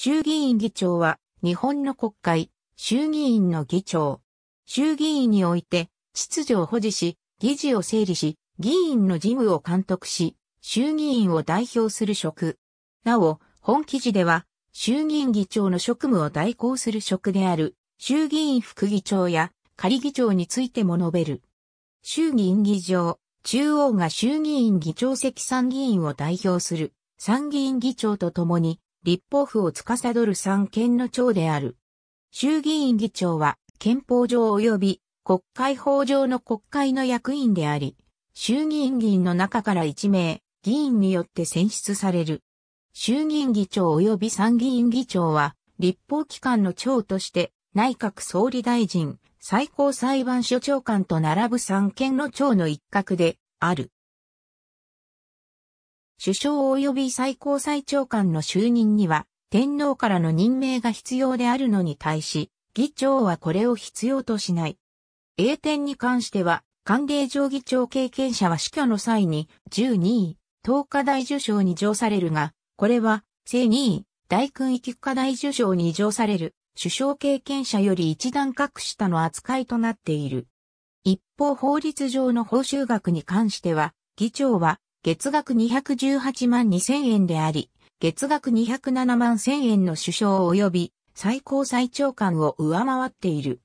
衆議院議長は、日本の国会、衆議院の議長。衆議院において、秩序を保持し、議事を整理し、議員の事務を監督し、衆議院を代表する職。なお、本記事では、衆議院議長の職務を代行する職である、衆議院副議長や仮議長についても述べる。衆議院議長、中央が衆議院議長席参議院を代表する参議院議長とともに、立法府を司る三権の長である。衆議院議長は、憲法上及び国会法上の国会の役員であり、衆議院議員の中から1名、議員によって選出される。衆議院議長及び参議院議長は、立法機関の長として、内閣総理大臣、最高裁判所長官と並ぶ三権の長の一角で、ある。首相及び最高裁長官の就任には、天皇からの任命が必要であるのに対し、議長はこれを必要としない。栄典に関しては、歓迎上議長経験者は死去の際に、12位、東科大受賞に上されるが、これは、正2位、大勲域科大受賞に上される、首相経験者より一段格下の扱いとなっている。一方法律上の報酬額に関しては、議長は月額218万2000円であり、月額207万1000円の首相及び最高裁長官を上回っている。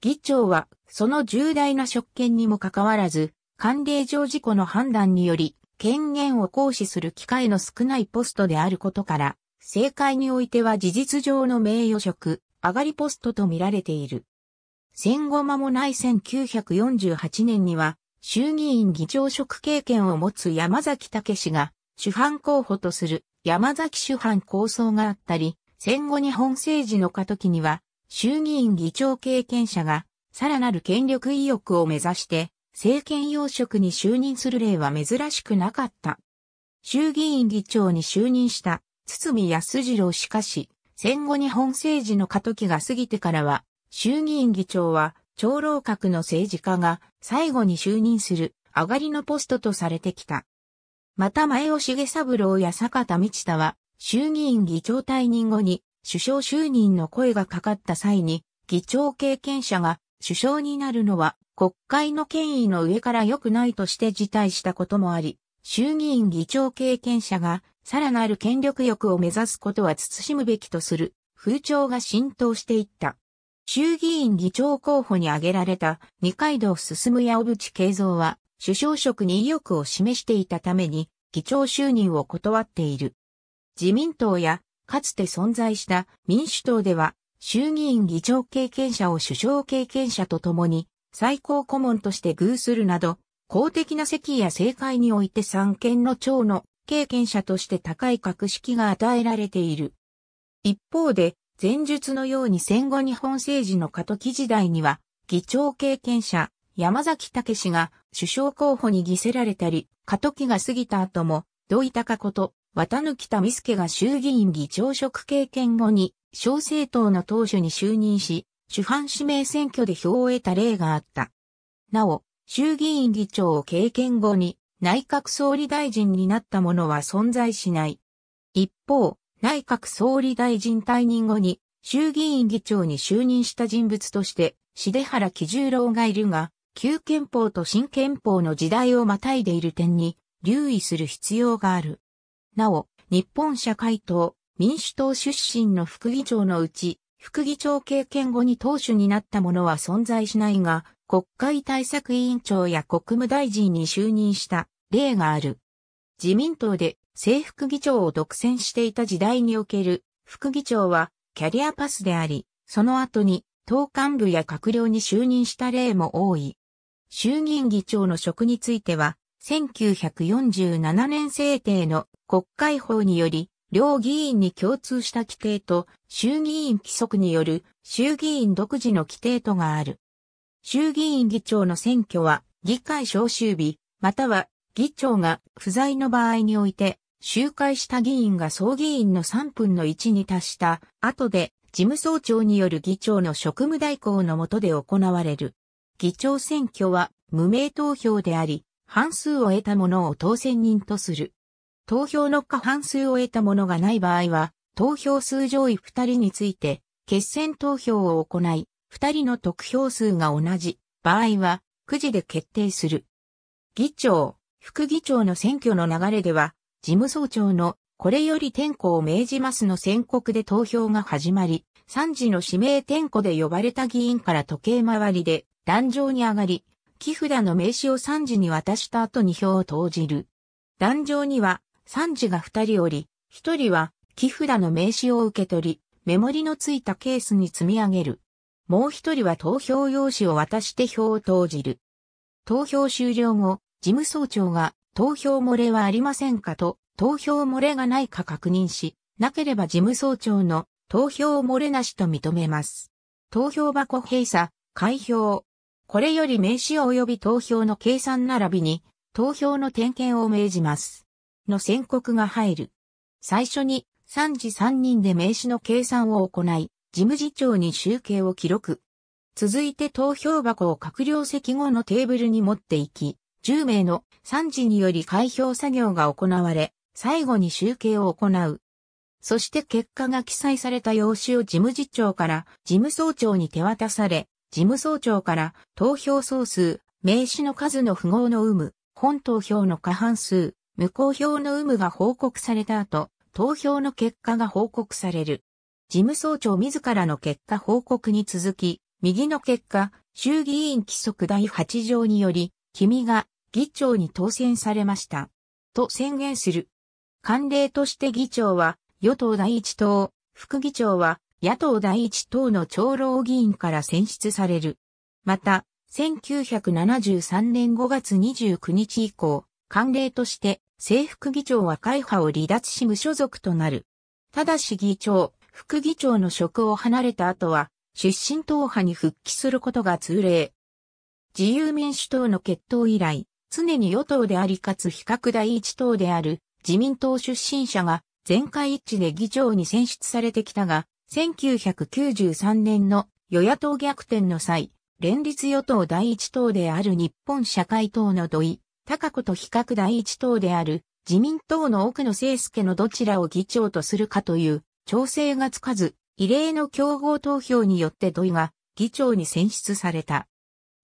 議長は、その重大な職権にもかかわらず、慣例上事故の判断により、権限を行使する機会の少ないポストであることから、政界においては事実上の名誉職、上がりポストと見られている。戦後間もない1948年には、衆議院議長職経験を持つ山崎武氏が主犯候補とする山崎主犯構想があったり、戦後日本政治の過渡期には衆議院議長経験者がさらなる権力意欲を目指して政権要職に就任する例は珍しくなかった。衆議院議長に就任した堤康次郎しかし、戦後日本政治の過渡期が過ぎてからは、衆議院議長は長老閣の政治家が最後に就任する上がりのポストとされてきた。また前尾重三郎や坂田道太は衆議院議長退任後に首相就任の声がかかった際に議長経験者が首相になるのは国会の権威の上から良くないとして辞退したこともあり、衆議院議長経験者がさらなる権力欲を目指すことは慎むべきとする風潮が浸透していった。衆議院議長候補に挙げられた二階堂進や小渕恵三は首相職に意欲を示していたために議長就任を断っている。自民党やかつて存在した民主党では衆議院議長経験者を首相経験者と共に最高顧問として偶するなど公的な席や政界において三権の長の経験者として高い格式が与えられている。一方で前述のように戦後日本政治の過渡期時代には、議長経験者、山崎武氏が首相候補に犠せられたり、過渡期が過ぎた後も、土井隆子と綿貫民助が衆議院議長職経験後に、小政党の党首に就任し、主犯指名選挙で票を得た例があった。なお、衆議院議長を経験後に内閣総理大臣になった者は存在しない。一方、内閣総理大臣退任後に衆議院議長に就任した人物として、重原喜十郎がいるが、旧憲法と新憲法の時代をまたいでいる点に留意する必要がある。なお、日本社会党、民主党出身の副議長のうち、副議長経験後に党首になった者は存在しないが、国会対策委員長や国務大臣に就任した例がある。自民党で政府議長を独占していた時代における副議長はキャリアパスであり、その後に党幹部や閣僚に就任した例も多い。衆議院議長の職については、1947年制定の国会法により、両議員に共通した規定と衆議院規則による衆議院独自の規定とがある。衆議院議長の選挙は議会召集日、または議長が不在の場合において集会した議員が総議員の3分の1に達した後で事務総長による議長の職務代行の下で行われる。議長選挙は無名投票であり、半数を得た者を当選人とする。投票の過半数を得た者がない場合は、投票数上位2人について、決選投票を行い、2人の得票数が同じ場合は、くじで決定する。議長、副議長の選挙の流れでは、事務総長のこれより点呼を命じますの宣告で投票が始まり、3時の指名点呼で呼ばれた議員から時計回りで壇上に上がり、木札の名刺を3時に渡した後に票を投じる。壇上には3時が2人おり、1人は木札の名刺を受け取り、メモリのついたケースに積み上げる。もう1人は投票用紙を渡して票を投じる。投票終了後、事務総長が投票漏れはありませんかと、投票漏れがないか確認し、なければ事務総長の投票漏れなしと認めます。投票箱閉鎖、開票。これより名刺及び投票の計算並びに、投票の点検を命じます。の宣告が入る。最初に、3時3人で名刺の計算を行い、事務次長に集計を記録。続いて投票箱を閣僚席後のテーブルに持っていき、10名の3時により開票作業が行われ、最後に集計を行う。そして結果が記載された用紙を事務次長から事務総長に手渡され、事務総長から投票総数、名詞の数の符号の有無、本投票の過半数、無効票の有無が報告された後、投票の結果が報告される。事務総長自らの結果報告に続き、右の結果、衆議院規則第8条により、君が議長に当選されました。と宣言する。慣例として議長は与党第一党、副議長は野党第一党の長老議員から選出される。また、1973年5月29日以降、慣例として政副議長は会派を離脱し無所属となる。ただし議長、副議長の職を離れた後は、出身党派に復帰することが通例。自由民主党の決闘以来、常に与党でありかつ比較第一党である自民党出身者が全会一致で議長に選出されてきたが、1993年の与野党逆転の際、連立与党第一党である日本社会党の土井、高子と比較第一党である自民党の奥野聖介のどちらを議長とするかという調整がつかず、異例の競合投票によって土井が議長に選出された。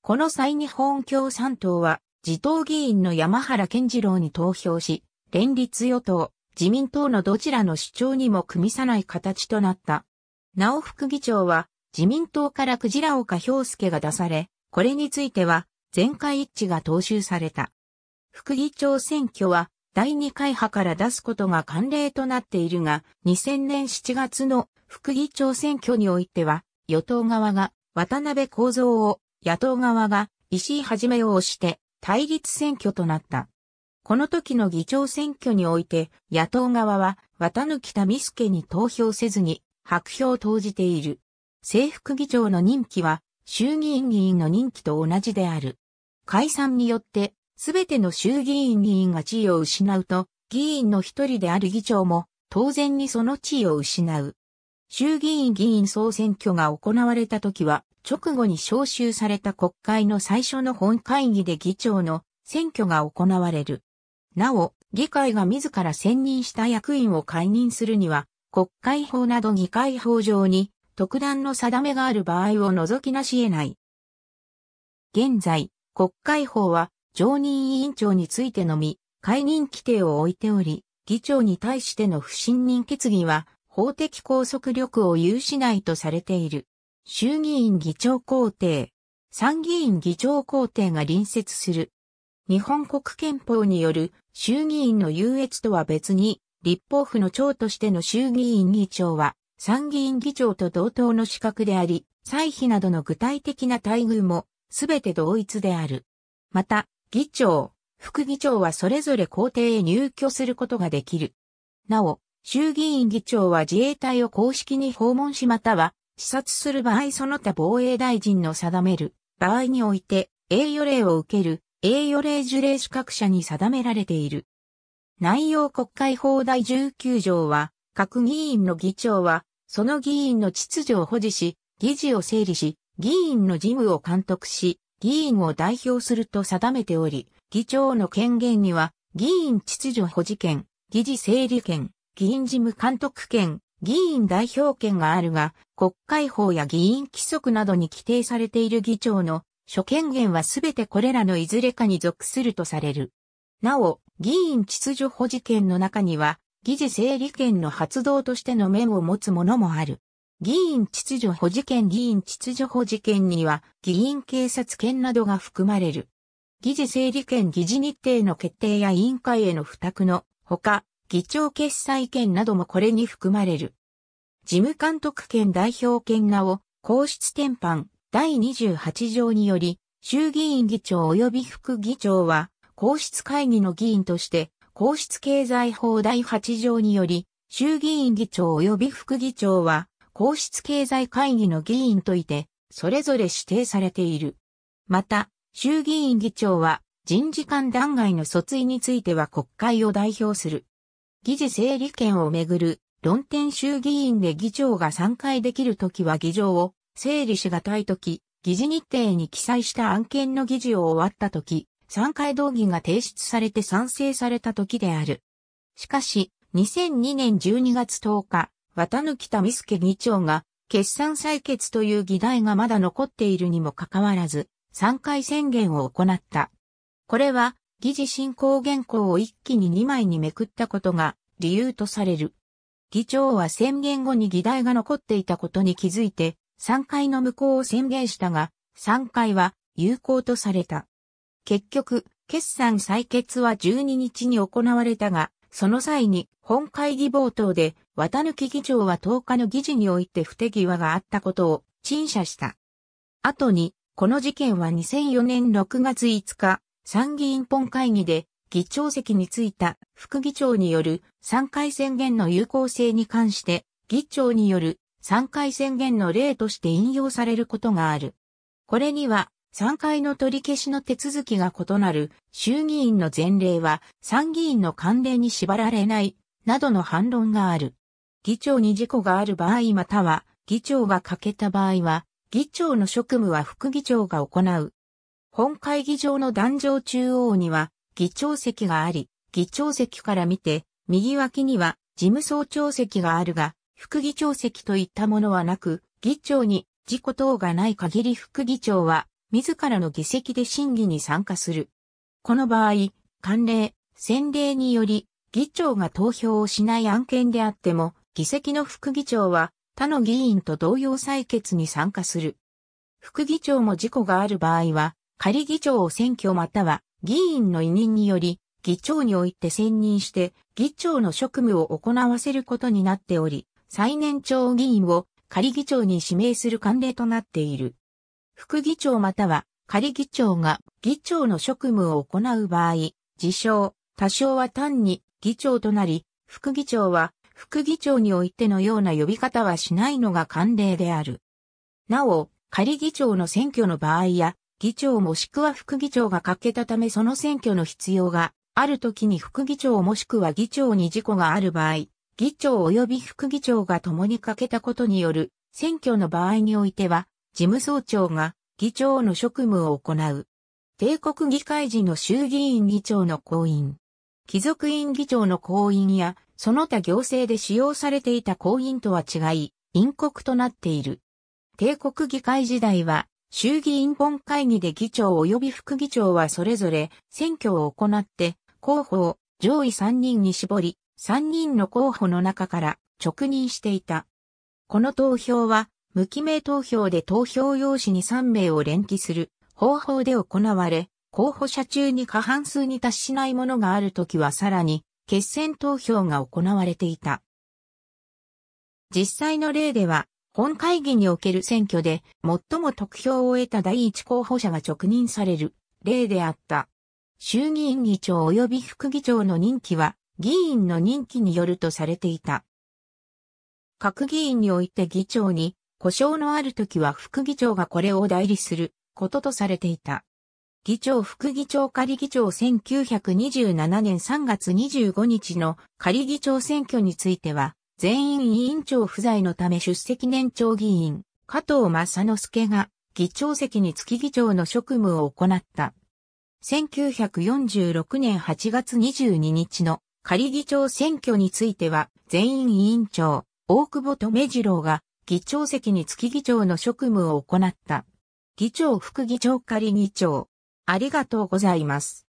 この際日本共産党は自党議員の山原健次郎に投票し、連立与党、自民党のどちらの主張にも組みさない形となった。なお副議長は、自民党からクジラ岡氷介が出され、これについては、全会一致が踏襲された。副議長選挙は、第2回派から出すことが慣例となっているが、2000年7月の副議長選挙においては、与党側が渡辺構造を、野党側が石井はじめを押して、対立選挙となった。この時の議長選挙において、野党側は、綿貫美助に投票せずに、白票を投じている。制服議長の任期は、衆議院議員の任期と同じである。解散によって、すべての衆議院議員が地位を失うと、議員の一人である議長も、当然にその地位を失う。衆議院議員総選挙が行われた時は、直後に招集された国会の最初の本会議で議長の選挙が行われる。なお、議会が自ら選任した役員を解任するには、国会法など議会法上に特段の定めがある場合を除きなし得ない。現在、国会法は常任委員長についてのみ、解任規定を置いており、議長に対しての不信任決議は法的拘束力を有しないとされている。衆議院議長公邸、参議院議長公邸が隣接する。日本国憲法による衆議院の優越とは別に、立法府の長としての衆議院議長は、参議院議長と同等の資格であり、歳費などの具体的な待遇も、すべて同一である。また、議長、副議長はそれぞれ公邸へ入居することができる。なお、衆議院議長は自衛隊を公式に訪問しまたは視察する場合その他防衛大臣の定める場合において、栄誉令を受ける栄誉令受令資格者に定められている。内容国会法第19条は、各議員の議長は、その議員の秩序を保持し、議事を整理し、議員の事務を監督し、議員を代表すると定めており、議長の権限には、議員秩序保持権、議事整理権、議員事務監督権、議員代表権があるが、国会法や議員規則などに規定されている議長の諸権限はすべてこれらのいずれかに属するとされる。なお、議員秩序保持権の中には、議事整理権の発動としての面を持つものもある。議員秩序保持権議員秩序保持権には、議員警察権などが含まれる。議事整理権議事日程の決定や委員会への付託のほか、議長決裁権などもこれに含まれる。事務監督権代表権がを皇室転換第28条により、衆議院議長及び副議長は、皇室会議の議員として、皇室経済法第8条により、衆議院議長及び副議長は、皇室経済会議の議員といて、それぞれ指定されている。また、衆議院議長は、人事官弾劾の訴追については国会を代表する。議事整理権をめぐる論点衆議院で議長が参回できるときは議場を整理しがたいとき、議事日程に記載した案件の議事を終わったとき、参回動議が提出されて賛成されたときである。しかし、2002年12月10日、綿貫民助議長が決算採決という議題がまだ残っているにもかかわらず、参回宣言を行った。これは議事進行原稿を一気に2枚にめくったことが理由とされる。議長は宣言後に議題が残っていたことに気づいて、3回の無効を宣言したが、3回は有効とされた。結局、決算採決は12日に行われたが、その際に本会議冒頭で綿抜議長は10日の議事において不手際があったことを陳謝した。後に、この事件は2004年6月5日、参議院本会議で議長席についた副議長による3回宣言の有効性に関して議長による3回宣言の例として引用されることがある。これには3回の取り消しの手続きが異なる衆議院の前例は参議院の慣例に縛られないなどの反論がある。議長に事故がある場合または議長が欠けた場合は議長の職務は副議長が行う本会議場の壇上中央には議長席があり、議長席から見て、右脇には事務総長席があるが、副議長席といったものはなく、議長に事故等がない限り副議長は、自らの議席で審議に参加する。この場合、慣例、先例により、議長が投票をしない案件であっても、議席の副議長は他の議員と同様採決に参加する。副議長も事故がある場合は、仮議長を選挙または議員の委任により、議長において選任して、議長の職務を行わせることになっており、最年長議員を仮議長に指名する慣例となっている。副議長または仮議長が議長の職務を行う場合、自称、多少は単に議長となり、副議長は副議長においてのような呼び方はしないのが慣例である。なお、仮議長の選挙の場合や、議長もしくは副議長が欠けたためその選挙の必要がある時に副議長もしくは議長に事故がある場合、議長及び副議長が共に欠けたことによる選挙の場合においては、事務総長が議長の職務を行う。帝国議会時の衆議院議長の公員。貴族院議長の公員や、その他行政で使用されていた公員とは違い、陰国となっている。帝国議会時代は、衆議院本会議で議長及び副議長はそれぞれ選挙を行って候補を上位3人に絞り、3人の候補の中から直任していた。この投票は無記名投票で投票用紙に3名を連記する方法で行われ、候補者中に過半数に達しないものがあるときはさらに決選投票が行われていた。実際の例では本会議における選挙で最も得票を得た第一候補者が直任される例であった。衆議院議長及び副議長の任期は議員の任期によるとされていた。各議員において議長に故障のある時は副議長がこれを代理することとされていた。議長副議長仮議長1927年3月25日の仮議長選挙については、全員委員長不在のため出席年長議員、加藤正之助が議長席に月議長の職務を行った。1946年8月22日の仮議長選挙については、全員委員長、大久保と目次郎が議長席に月議長の職務を行った。議長副議長仮議長。ありがとうございます。